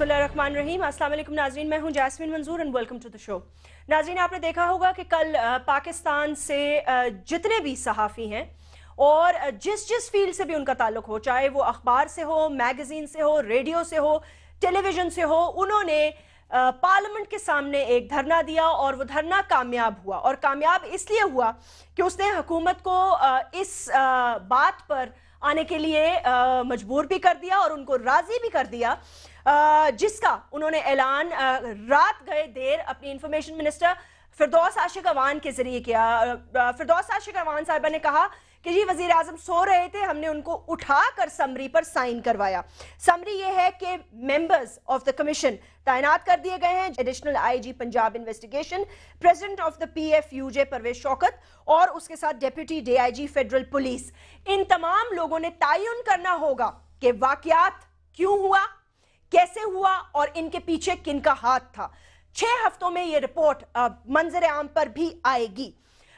बिस्मिल्लाम अस्सलाम नाजरीन मैं हूं Jasmin Manzoor and welcome to the show नाजरीन आपने देखा होगा कि कल पाकिस्तान से जितने भी सहाफ़ी हैं और जिस जिस फील्ड से भी उनका ताल्लुक हो चाहे वो अखबार से हो मैगज़ीन से हो रेडियो से हो टेलीविज़न से हो उन्होंने पार्लियामेंट के सामने एक धरना दिया और वो धरना कामयाब हुआ और कामयाब इसलिए हुआ कि उसने हुकूमत को इस बात पर आने के लिए मजबूर भी कर दिया और उनको राज़ी भी कर दिया जिसका उन्होंने ऐलान रात गए देर अपनी इंफॉर्मेशन मिनिस्टर फिरदौस आशिक अवान के जरिए किया फिरदौस आशिक अवान साहबा ने कहा कि जी वजीर आजम सो रहे थे हमने उनको उठा कर समरी पर साइन करवाया समरी ये है कि मेंबर्स ऑफ द कमीशन तैनात कर दिए गए हैं additional IG Punjab investigation president of the PF UJ Parvez Shaukat और उसके साथ डेप्यूटी डीआईजी फेडरल पुलिस इन तमाम लोगों ने तयन करना होगा कि वाकयात क्यों हुआ कैसे हुआ और इनके पीछे किन का हाथ था छह हफ्तों में ये रिपोर्ट मंजर आम पर भी आएगी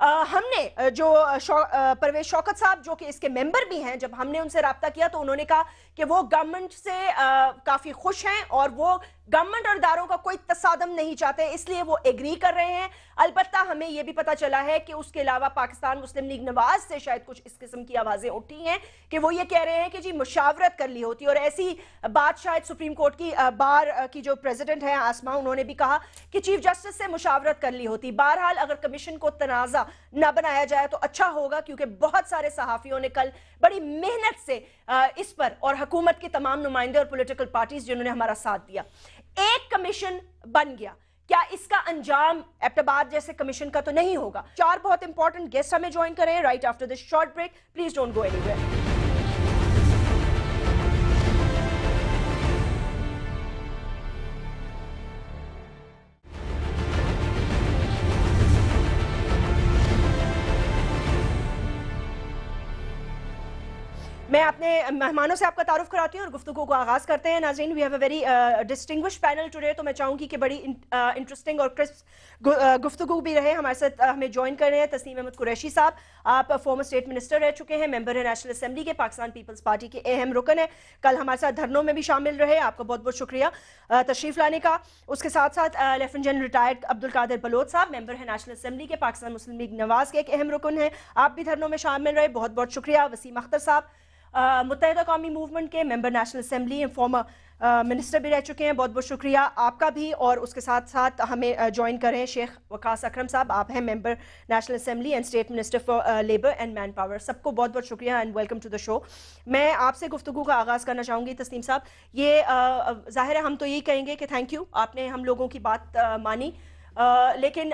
आ, हमने जो शौ, परवेश शौकत साहब जो कि इसके मेंबर भी हैं जब हमने उनसे रबता किया तो उन्होंने कहा कि वो गवर्नमेंट से आ, काफ़ी खुश हैं और वो गवर्नमेंट और इदारों का कोई तसादम नहीं चाहते इसलिए वो एग्री कर रहे हैं अलबत्ता हमें यह भी पता चला है कि उसके अलावा पाकिस्तान मुस्लिम लीग नवाज से शायद कुछ इस किस्म की आवाज़ें उठी हैं कि वो ये कह रहे हैं कि जी मुशावरत कर ली होती और ऐसी बात शायद सुप्रीम कोर्ट की बार की जो प्रेजिडेंट है आसमा उन्होंने भी कहा कि चीफ जस्टिस से मुशावरत कर ली होती बहरहाल अगर कमीशन को तनाज़ा न बनाया जाए तो अच्छा होगा क्योंकि बहुत सारे सहाफ़ियों ने कल बड़ी मेहनत से इस पर और हुकूमत के तमाम नुमाइंदे और पोलिटिकल पार्टीज जिन्होंने हमारा साथ दिया एक कमीशन बन गया क्या इसका अंजाम एप्टाबाद जैसे कमीशन का तो नहीं होगा चार बहुत इंपॉर्टेंट गेस्ट हमें ज्वाइन करें right after this short break please don't go anywhere मैं अपने मेहमानों से आपका तारुफ कराती हूँ और गुफ्तु को आगाज़ करते हैं नाजीन we have a very distinguish panel today तो मैं चाहूँगी कि बड़ी इंटरेस्टिंग uh, और क्रिस्प uh, गुफ्तु भी रहे हमारे साथ uh, हमें ज्वाइन कर रहे हैं तस्नीम अहमद कुरैशी साहब आप फॉर्मर स्टेट मिनिस्टर रह चुके हैं मेंबर हैं नेशनल असम्बली के पाकिस्तान पीपल्स पार्टी के अहम रुकन है कल हमारे साथ धरनों में भी शामिल रहे आपका बहुत बहुत शुक्रिया तशरीफ लाने का उसके साथ साथ lieutenant general retired Abdul Qadir Baloch साहब मेंबर हैं नेशनल असम्बली के पाकिस्तान मुस्लिम लीग नवाज के एक अहम रुकन है आप भी धरनों में शामिल रहे बहुत बहुत शुक्रिया वसीम अख्तर साहब मुतहद कौमी मूवमेंट के member national assembly and former minister भी रह चुके हैं बहुत बहुत शुक्रिया आपका भी और उसके साथ साथ हमें ज्वाइन करें शेख वकास अक्रम साहब आप हैं member national assembly and state minister for labour and man power सबको बहुत बहुत शुक्रिया and welcome to the show मैं आपसे गुफ्तु का आगाज़ करना चाहूँगी तस्नीम साहब ये ज़ाहिर है हम तो यही कहेंगे कि थैंक यू आपने हम लोगों की बात मानी लेकिन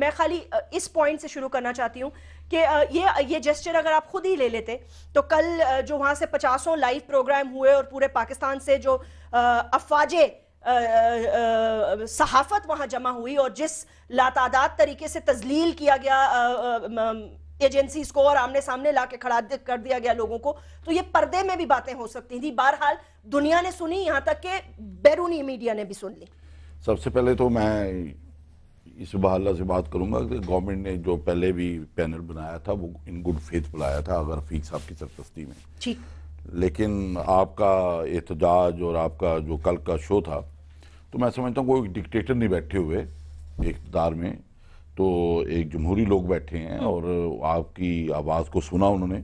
मैं खाली इस पॉइंट से शुरू करना चाहती हूँ कि ये ये जेस्टर अगर आप खुद ही ले लेते तो कल जो वहाँ से पचासों लाइव प्रोग्राम हुए और पूरे पाकिस्तान से जो अफवाजे सहाफत वहाँ जमा हुई और जिस लातादात तरीके से तजलील किया गया एजेंसीज को और आमने सामने ला के खड़ा कर दिया गया लोगों को तो ये पर्दे में भी बातें हो सकती थी बहरहाल दुनिया ने सुनी यहाँ तक के बैरूनी मीडिया ने भी सुन ली सबसे पहले तो मैं सुबह अल्लाह से बात करूंगा कि गवर्नमेंट ने जो पहले भी पैनल बनाया था वो इन गुड फेथ बुलाया था अगर रफीक साहब की सरपस्ती में ठीक लेकिन आपका एहतजाज और आपका जो कल का शो था तो मैं समझता हूँ कोई डिक्टेटर नहीं बैठे हुए इकतदार में तो एक जमहूरी लोग बैठे हैं और आपकी आवाज़ को सुना उन्होंने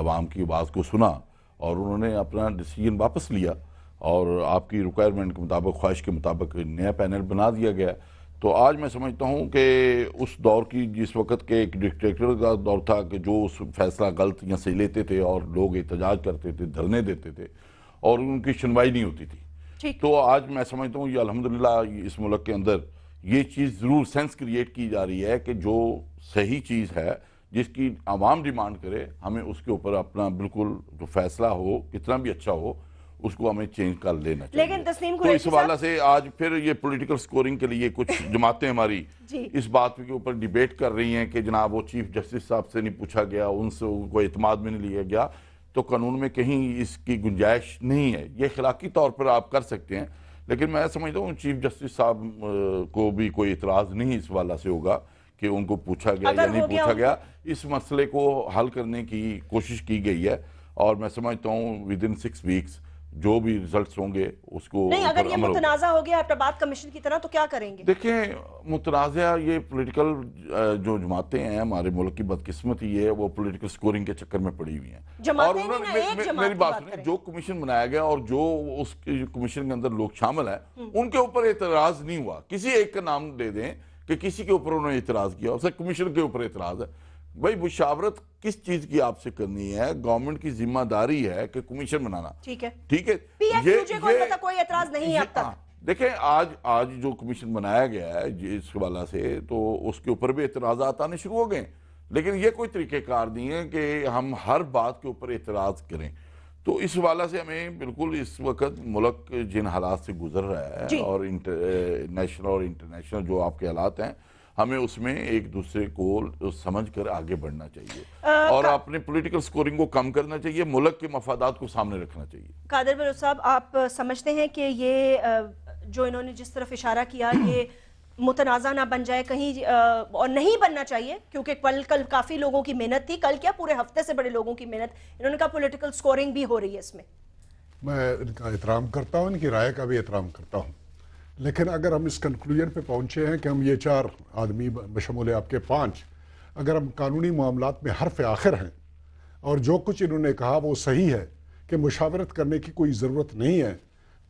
आवाम की आवाज़ को सुना और उन्होंने अपना डिसीजन वापस लिया और आपकी रिक्वायरमेंट के मुताबिक ख्वाहिश के मुताबिक नया पैनल बना दिया गया तो आज मैं समझता हूँ कि उस दौर की जिस वक्त के एक डिक्टेटर का दौर था कि जो उस फैसला गलत या सही लेते थे और लोग एहतजाज करते थे धरने देते थे और उनकी सुनवाई नहीं होती थी तो आज मैं समझता हूँ ये अलहमदिल्ला इस मुल्क के अंदर ये चीज़ ज़रूर सेंस क्रिएट की जा रही है कि जो सही चीज़ है जिसकी आवाम डिमांड करे हमें उसके ऊपर अपना बिल्कुल जो फैसला हो कितना भी अच्छा हो उसको हमें चेंज कर लेना चाहिए लेकिन तो इस हवाला से आज फिर ये पॉलिटिकल स्कोरिंग के लिए कुछ जमातें हमारी इस बात के ऊपर डिबेट कर रही हैं कि जनाब वो चीफ जस्टिस साहब से नहीं पूछा गया उनसे उनको अतमाद में नहीं लिया गया तो कानून में कहीं इसकी गुंजाइश नहीं है ये खिलाकी तौर पर आप कर सकते हैं लेकिन मैं समझता हूँ चीफ जस्टिस साहब को भी कोई इतराज़ नहीं इस वाला से होगा कि उनको पूछा गया या नहीं पूछा गया तो। इस मसले को हल करने की कोशिश की गई है और मैं समझता हूँ विद इन सिक्स वीक्स जो भी रिजल्ट होंगे उसको नहीं अगर ये मुतनाज़ा हो गया एबटाबाद कमीशन की तरह तो क्या करेंगे देखें मुतनाज़ा ये पॉलिटिकल जो जमाते हैं हमारे मुल्क की बदकिस्मती है वो पॉलिटिकल स्कोरिंग के चक्कर में पड़ी हुई है और मे, मे, मेरी बात सुनिए जो कमीशन बनाया गया और जो उस कमीशन के अंदर लोग शामिल है हम्म। उनके ऊपर एतराज़ नहीं हुआ किसी एक का नाम दे दें कि किसी के ऊपर उन्होंने एतराज़ किया कमीशन के ऊपर एतराज़ है भाई मुशावरत किस चीज की आपसे करनी है गवर्नमेंट की जिम्मेदारी है कि कमीशन बनाना ठीक है ठीक है ये, ये मतलब कोई एतराज नहीं है अब तक हाँ, देखें आज आज जो कमीशन बनाया गया है इस हवाला से तो उसके ऊपर भी एतराज आने शुरू हो गए लेकिन ये कोई तरीक़ेकार नहीं है कि हम हर बात के ऊपर एतराज़ करें तो इस हवाला से हमें बिल्कुल इस वक्त मुल्क जिन हालात से गुजर रहा है और इंटर नेशनल और इंटरनेशनल जो आपके हालात हैं हमें उसमें एक दूसरे को समझ कर आगे बढ़ना चाहिए आ, और अपने पॉलिटिकल स्कोरिंग को कम करना चाहिए मुल्क के मफादात को सामने रखना चाहिए कादर बरो साहब आप समझते हैं कि ये जो इन्होंने जिस तरफ इशारा किया ये मुतनाज़ा ना बन जाए कहीं और नहीं बनना चाहिए क्योंकि कल कल काफ़ी लोगों की मेहनत थी कल क्या पूरे हफ्ते से बड़े लोगों की मेहनत इन्होंने कहा पॉलिटिकल स्कोरिंग भी हो रही है इसमें मैं इनका एहतराम करता हूँ इनकी राय का भी एहतराम करता हूँ लेकिन अगर हम इस कंक्लूजन पे पहुँचे हैं कि हम ये चार आदमी बशमूल आपके पाँच अगर हम कानूनी मामला में हरफ आखिर हैं और जो कुछ इन्होंने कहा वो सही है कि मुशावरत करने की कोई ज़रूरत नहीं है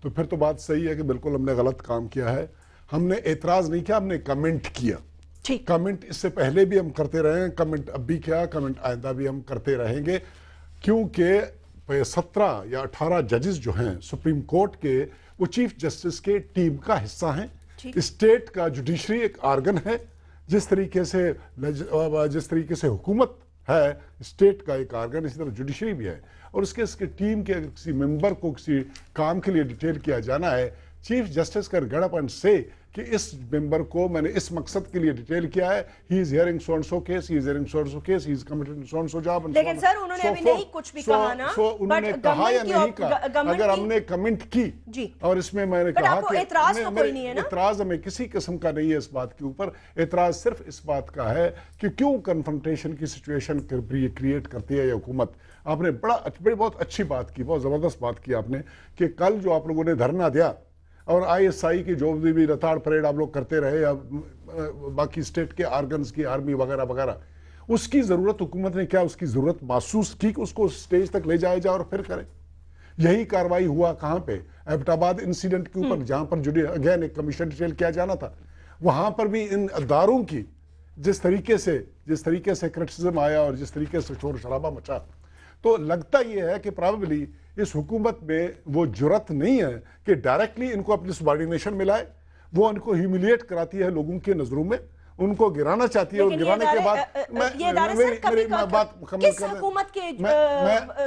तो फिर तो बात सही है कि बिल्कुल हमने गलत काम किया है हमने एतराज़ नहीं किया हमने कमेंट किया कमेंट इससे पहले भी हम करते रहे हैं कमेंट अब भी क्या कमेंट आइंदा भी हम करते रहेंगे क्योंकि सत्रह या अठारह जजेस जो हैं सुप्रीम कोर्ट के वो चीफ जस्टिस के टीम का हिस्सा हैं स्टेट का जुडिशरी एक आर्गन है जिस तरीके से जिस तरीके से हुकूमत है स्टेट का एक आर्गन इसी तरह जुडिशरी भी है और उसके इसके टीम के अगर किसी मेंबर को किसी काम के लिए डिटेल किया जाना है चीफ जस्टिस कर गड़ एंड से कि इस मेंबर को मैंने इस मकसद के लिए डिटेल किया है he is hearing so and so case he is hearing so and so case he is committed so and so job लेकिन सर उन्होंने so, अभी नहीं कुछ भी so, कहा ना so, उन्होंने कहा या नहीं कहा अगर हमने कमेंट की जी और इसमें मैंने कहा कि एतराज तो कोई नहीं है ना एतराज हमें किसी किस्म का नहीं है इस बात के ऊपर एतराज सिर्फ इस बात का है कि क्यों कन्फ्रंटेशन की सिचुएशन क्रिएट करती है ये हुकूमत आपने बड़ा बड़ी बहुत अच्छी बात की बहुत ज़बरदस्त बात की आपने कि कल जो आप लोगों ने धरना दिया और आईएसआई की जो भी रताड़ परेड आप लोग करते रहे या बाकी स्टेट के आर्गन्स की आर्मी वगैरह वगैरह उसकी ज़रूरत हुकूमत ने क्या उसकी ज़रूरत महसूस की कि उसको स्टेज तक ले जाया जाए और फिर करें यही कार्रवाई हुआ कहाँ पे एबटाबाद इंसिडेंट के ऊपर हम्म। जहाँ पर जुड़े अगेन एक कमीशन डिटेल किया जाना था वहाँ पर भी इन अदारों की जिस तरीके से जिस तरीके से क्रिटिसिज्म आया और जिस तरीके से शोर शराबा मचा तो लगता यह है कि प्रॉबली इस हुकूमत में वो जरूरत नहीं है कि डायरेक्टली इनको अपनी सबॉर्डिनेशन मिलाए वो इनको ह्यूमिलिएट कराती है लोगों की नज़रों में उनको गिराना चाहती है और गिराने के बाद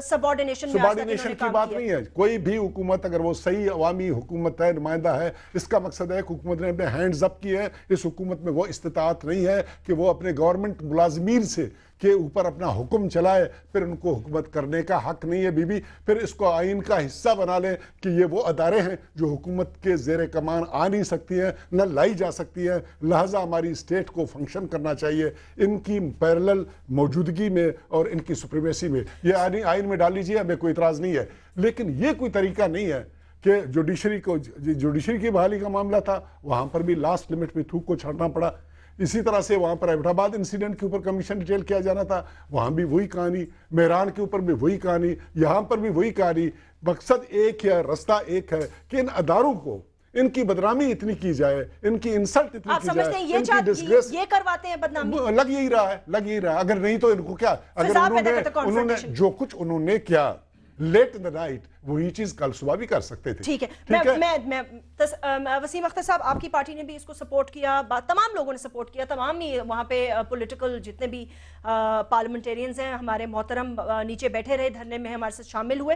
सबॉर्डिनेशन की बात नहीं है कोई भी हुकूमत अगर वो सही अवामी हुकूमत है नुमाइंदा है इसका मकसद है हुकूमत ने अपने हैंड्स अप किए है इस हुकूमत में वो इस्तात नहीं है कि वो अपने गवर्नमेंट मुलाजमीन से के ऊपर अपना हुक्म चलाए फिर उनको हुकूमत करने का हक नहीं है बीबी फिर इसको आइन का हिस्सा बना लें कि ये वो अदारे हैं जो हुकूमत के जेर कमान आ नहीं सकती हैं न लाई जा सकती है लिहाजा हमारी स्टेट स्टेट को फंक्शन करना चाहिए इनकी पैरल मौजूदगी में और इनकी सुप्रीमेसी में ये आइन में डाल लीजिए हमें कोई इतराज़ नहीं है लेकिन ये कोई तरीका नहीं है कि जुडिशरी को जुडिशरी की बहाली का मामला था वहाँ पर भी लास्ट लिमिट में थूक को छाड़ना पड़ा इसी तरह से वहाँ पर अहमदाबाद इंसिडेंट के ऊपर कमीशन जेल किया जाना था वहाँ भी वही कहानी मेहरान के ऊपर भी वही कहानी यहाँ पर भी वही कहानी मकसद एक है रास्ता एक है कि इन अदारों को इनकी बदनामी इतनी की जाए इनकी इंसल्ट इतनी आप की जाए, ये इनकी डिस्ग्रेस ये करवाते हैं बदनामी लग यही रहा है लग यही रहा है अगर नहीं तो इनको क्या अगर उन्होंने उन्होंने जो कुछ उन्होंने किया लेट द नाइट वही चीज कल सुबह भी कर सकते थे ठीक है ठीक मैं, है? मैं, मैं तस, आ, वसीम अख्तर साहब आपकी पार्टी ने भी इसको सपोर्ट किया तमाम लोगों ने सपोर्ट किया तमाम ही वहाँ पे पॉलिटिकल जितने भी पार्लियामेंटेरियंस हैं हमारे मोहतरम नीचे बैठे रहे धरने में हमारे साथ शामिल हुए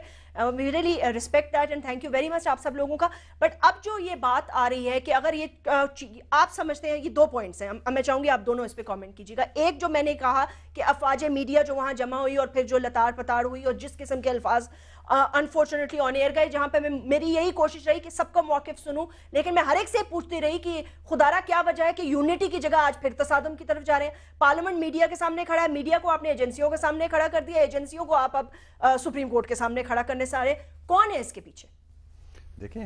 we really respect that and thank you very much आप सब लोगों का बट अब जो ये बात आ रही है कि अगर ये आप समझते हैं ये दो पॉइंट्स हैं मैं चाहूँगी आप दोनों इस पर कॉमेंट कीजिएगा एक जो मैंने कहा कि अफवाज मीडिया जो वहाँ जमा हुई और फिर जो लताड़ पताड़ हुई और जिस किस्म के अल्फाज अनफॉर्चुनेट अनफॉर्चुनेटली ऑन एयर गए जहाँ पे मैं मेरी यही कोशिश रही कि सबका मौक़ सुनूँ लेकिन मैं हर एक से पूछती रही कि खुदारा क्या वजह है कि यूनिटी की जगह आज फिर तसादम की तरफ जा रहे हैं पार्लियामेंट मीडिया के सामने खड़ा है मीडिया को आपने एजेंसियों के सामने खड़ा कर दिया एजेंसियों को आप अब सुप्रीम कोर्ट के सामने खड़ा करने से आ रहे कौन है इसके पीछे देखें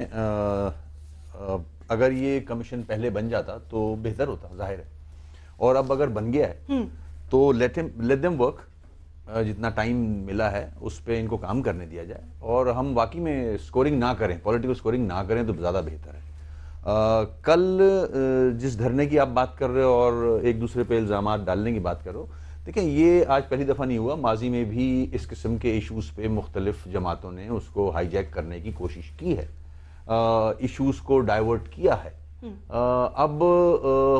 अगर ये कमीशन पहले बन जाता तो बेहतर होता जाहिर है और अब अगर बन गया है हम्म। तो लेट लेट देम वर्क जितना टाइम मिला है उस पर इनको काम करने दिया जाए और हम वाकई में स्कोरिंग ना करें पॉलिटिकल स्कोरिंग ना करें तो ज़्यादा बेहतर है आ, कल जिस धरने की आप बात कर रहे हो और एक दूसरे पे इल्ज़ाम डालने की बात करो देखिए ये आज पहली दफ़ा नहीं हुआ माजी में भी इस किस्म के इश्यूज़ पे मुख्तलिफ जमातों ने उसको हाईजैक करने की कोशिश की है इश्यूज़ को डाइवर्ट किया है अब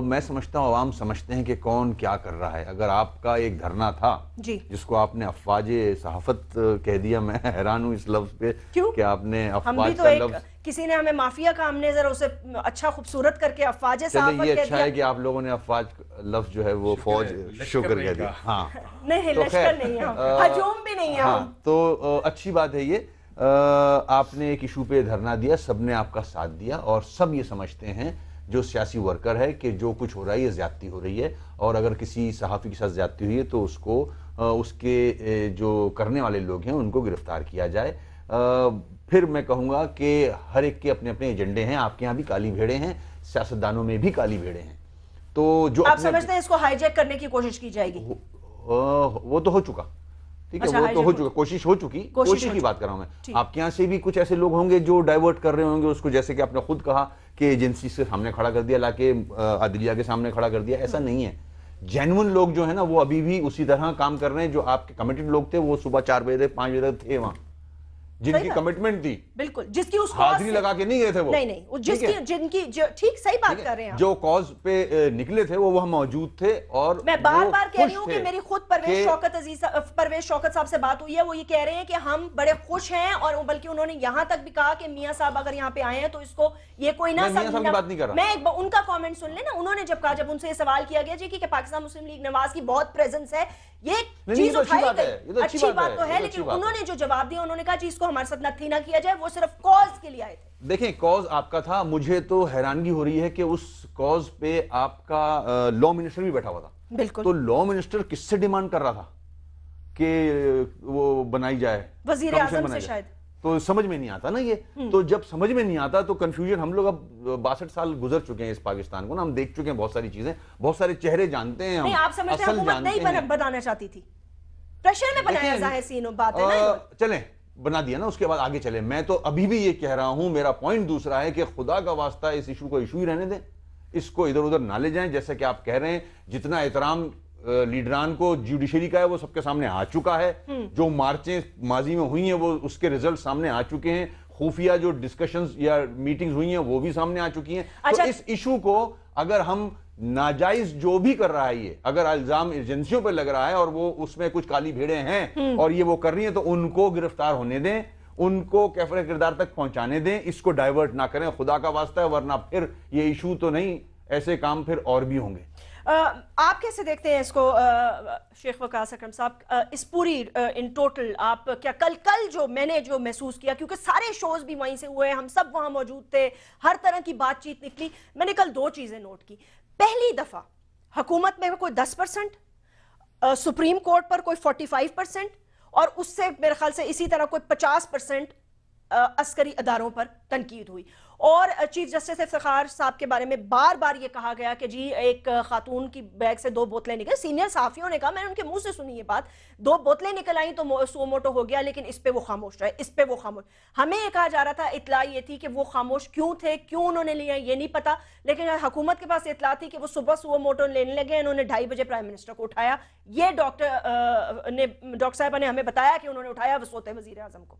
मैं समझता हूँ आवाम समझते हैं कि कौन क्या कर रहा है अगर आपका एक धरना था जी जिसको आपने अफवाज सहाफत कह दिया मैं हैरान हूँ इस लफ्ज पे क्यों कि आपने अफवाज तो का लफ्ज किसी ने हमें माफिया का हमने जरा उसे अच्छा खूबसूरत करके अफवाज सहाफत ये अच्छा है कि आप लोगों ने अफवाज लफ्ज जो है वो फौज शुक्र कह दिया हाँ नहीं तो भी नहीं है हाँ, तो अच्छी बात है ये आपने एक इशू पे धरना दिया सबने आपका साथ दिया और सब ये समझते हैं जो सियासी वर्कर है कि जो कुछ हो रहा है ये ज्यादती हो रही है और अगर किसी सहाफ़ी के साथ ज्यादती हुई है तो उसको उसके जो करने वाले लोग हैं उनको गिरफ्तार किया जाए फिर मैं कहूँगा कि हर एक के अपने अपने एजेंडे हैं आपके यहाँ भी काली भेड़े हैं सियासतदानों में भी काली भेड़े हैं तो जो आप समझते हैं इसको हाईजैक करने की कोशिश की जाएगी वो, वो तो हो चुका ठीक है अच्छा, वो तो हो चुका कोशिश हो चुकी कोशिश, की बात कर रहा हूं मैं आपके यहाँ से भी कुछ ऐसे लोग होंगे जो डाइवर्ट कर रहे होंगे उसको जैसे कि आपने खुद कहा कि एजेंसी से सामने खड़ा कर दिया लाके अदलिया के सामने खड़ा कर दिया ऐसा हम्म। नहीं है जेनुअन लोग जो है ना वो अभी भी उसी तरह काम कर रहे हैं जो आपके कमिटेड लोग थे वो सुबह चार बजे थे पांच बजे तक थे वहां जिनकी कमिटमेंट थी बिल्कुल जिसकी उस हाजिरी लगा के नहीं गए थे वो नहीं नहीं जिसकी जिनकी ठीक सही बात कर रहे हैं जो कॉज पे निकले थे वो वहां मौजूद थे और मैं बार बार कह रही हूँ कि मेरी खुद परवेश शौकत अजीज परवेश शौकत साहब से बात हुई है वो ये कह रहे हैं कि हम बड़े खुश हैं और बल्कि उन्होंने यहाँ तक भी कहा कि मियाँ साहब अगर यहाँ पे आए हैं तो इसको ये कोई ना मियाँ साहब की बात नहीं कर रहा मैं एक उनका कॉमेंट सुन लेना उन्होंने जब कहा जब उनसे सवाल किया गया जी की पाकिस्तान मुस्लिम लीग नवाज की बहुत प्रेजेंस है ये चीज तो उठाई गई तो अच्छी बात तो है तो लेकिन उन्होंने जो जवाब दिया उन्होंने कहा जी इसको हमारे साथ नथी ना किया जाए वो सिर्फ कॉज के लिए आए थे देखें कॉज आपका था मुझे तो हैरानगी हो रही है कि उस कॉज पे आपका लॉ मिनिस्टर भी बैठा हुआ था बिल्कुल तो लॉ मिनिस्टर किससे डिमांड कर रहा था कि वो बनाई जाए वजीर आजम से शायद तो समझ में नहीं आता ना ये हम्म। तो जब समझ में नहीं आता तो कंफ्यूजन हम लोग अब बासठ साल गुजर चुके हैं इस पाकिस्तान को ना हम देख चुके हैं बहुत सारी चीजें बहुत सारे चेहरे जानते हैं हम आप समझते हैं नहीं बनाना चाहती थी प्रेशर में बनाया जाए सी बात है ना चलें बना दिया ना उसके बाद आगे चले मैं तो अभी भी ये कह रहा हूं मेरा पॉइंट दूसरा है कि खुदा का वास्ता इस इशू को इशू ही रहने दें इसको इधर उधर ना ले जाएं जैसे कि आप कह रहे हैं जितना एहतराम लीडरान को जुडिशरी का है वो सबके सामने आ चुका है हम्म। जो मार्चें माजी में हुई हैं वो उसके रिजल्ट सामने आ चुके हैं खुफिया जो डिस्कशंस या मीटिंग्स हुई हैं वो भी सामने आ चुकी हैं तो अच्छा, तो इस इशू को अगर हम नाजायज जो भी कर रहा है ये अगर इल्जाम एजेंसियों पर लग रहा है और वो उसमें कुछ काली भेड़े हैं हम्म। और ये वो कर रही है तो उनको गिरफ्तार होने दें उनको कैफर किरदार तक पहुंचाने दें इसको डाइवर्ट ना करें खुदा का वास्ता है वरना फिर ये इशू तो नहीं ऐसे काम फिर और भी होंगे आ, आप कैसे देखते हैं इसको आ, शेख वकास अक्रम साहब इस पूरी आ, इन टोटल आप क्या कल कल जो मैंने जो महसूस किया क्योंकि सारे शोज भी वहीं से हुए हम सब वहां मौजूद थे हर तरह की बातचीत निकली मैंने कल दो चीज़ें नोट की पहली दफा हुकूमत में कोई दस परसेंट सुप्रीम कोर्ट पर कोई फोर्टी फाइव परसेंट और उससे मेरे ख्याल से इसी तरह कोई पचास परसेंट अस्करी अदारों पर तनकीद हुई और चीफ जस्टिस इफ्तार साहब के बारे में बार बार ये कहा गया कि जी एक खातून की बैग से दो बोतलें निकल सीनियर साफियों ने कहा मैंने उनके मुंह से सुनी ये बात दो बोतलें निकल आई तो सो मोटो हो गया लेकिन इस पर वो खामोश रहे इस पर वो खामोश हमें ये कहा जा रहा था इतला ये थी कि वो खामोश क्यों थे क्यों उन्होंने लिया ये नहीं पता लेकिन हुकूमत के पास इतला थी कि वो सुबह सुबह मोटो लेने लगे उन्होंने ढाई बजे प्राइम मिनिस्टर को उठाया ये डॉक्टर ने डॉक्टर साहबा ने हमें बताया कि उन्होंने उठाया वसोते सोते अजम को